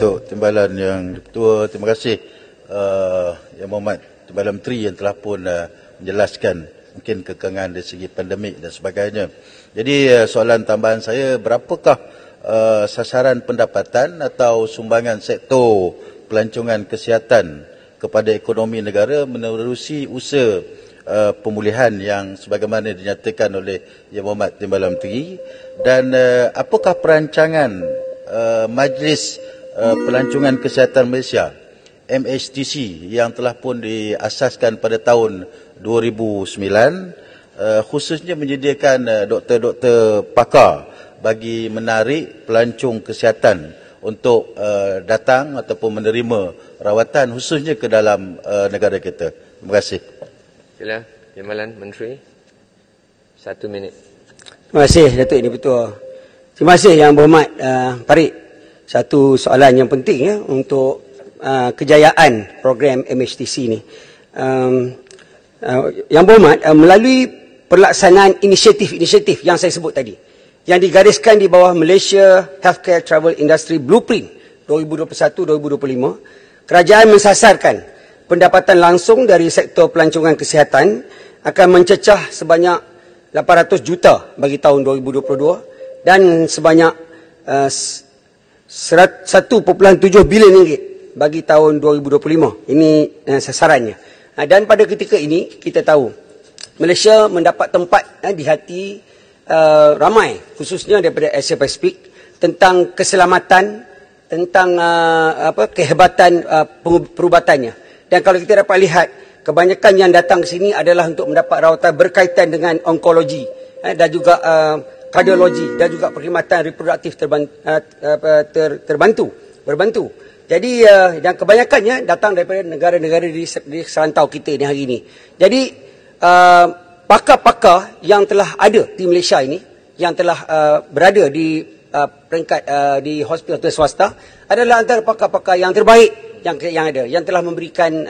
Datuk Timbalan yang Ketua, terima kasih uh, Yang Muhammad Timbalan Menteri yang telah pun uh, menjelaskan mungkin kekangan dari segi pandemik dan sebagainya. Jadi uh, soalan tambahan saya, berapakah uh, sasaran pendapatan atau sumbangan sektor pelancongan kesihatan kepada ekonomi negara menerusi usaha uh, pemulihan yang sebagaimana dinyatakan oleh Yang Muhammad Timbalan Menteri dan uh, apakah perancangan uh, majlis Eh, pelancongan kesihatan Malaysia MHTC yang telah pun diasaskan pada tahun 2009 uh, eh, khususnya menyediakan uh, doktor-doktor pakar bagi menarik pelancong kesihatan untuk uh, datang ataupun menerima rawatan khususnya ke dalam uh, negara kita. Terima kasih. Sila, Jemalan Menteri. Satu minit. Terima kasih Datuk Ini Pertua. Terima kasih Yang Berhormat uh, Farid satu soalan yang penting ya untuk uh, kejayaan program MHTC ini. Um, uh, yang berhormat, uh, melalui pelaksanaan inisiatif-inisiatif yang saya sebut tadi, yang digariskan di bawah Malaysia Healthcare Travel Industry Blueprint 2021-2025, kerajaan mensasarkan pendapatan langsung dari sektor pelancongan kesihatan akan mencecah sebanyak 800 juta bagi tahun 2022 dan sebanyak uh, 1.7 bilion ringgit bagi tahun 2025. Ini eh, sasarannya. Ha, dan pada ketika ini kita tahu Malaysia mendapat tempat eh, di hati uh, ramai khususnya daripada Asia Pacific tentang keselamatan tentang uh, apa kehebatan uh, perubatannya. Dan kalau kita dapat lihat kebanyakan yang datang ke sini adalah untuk mendapat rawatan berkaitan dengan onkologi eh, dan juga uh, kardiologi dan juga perkhidmatan reproduktif eh, terbantu berbantu. Jadi yang eh, kebanyakannya datang daripada negara-negara di, di serantau kita ini hari ini. Jadi eh, pakar-pakar yang telah ada di Malaysia ini yang telah berada di peringkat di hospital swasta adalah antara pakar-pakar yang terbaik yang yang ada yang telah memberikan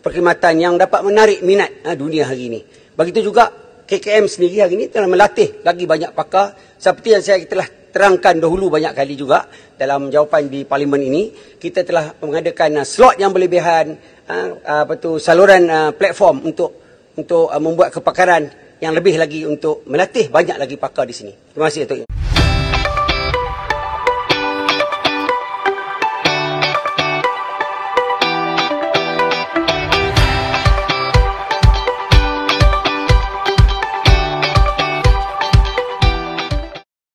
perkhidmatan yang dapat menarik minat dunia hari ini. Begitu juga KKM sendiri hari ini telah melatih lagi banyak pakar seperti yang saya telah terangkan dahulu banyak kali juga dalam jawapan di parlimen ini kita telah mengadakan uh, slot yang berlebihan uh, uh apa tu saluran uh, platform untuk untuk membuat kepakaran yang lebih lagi untuk melatih banyak lagi pakar di sini terima kasih Datuk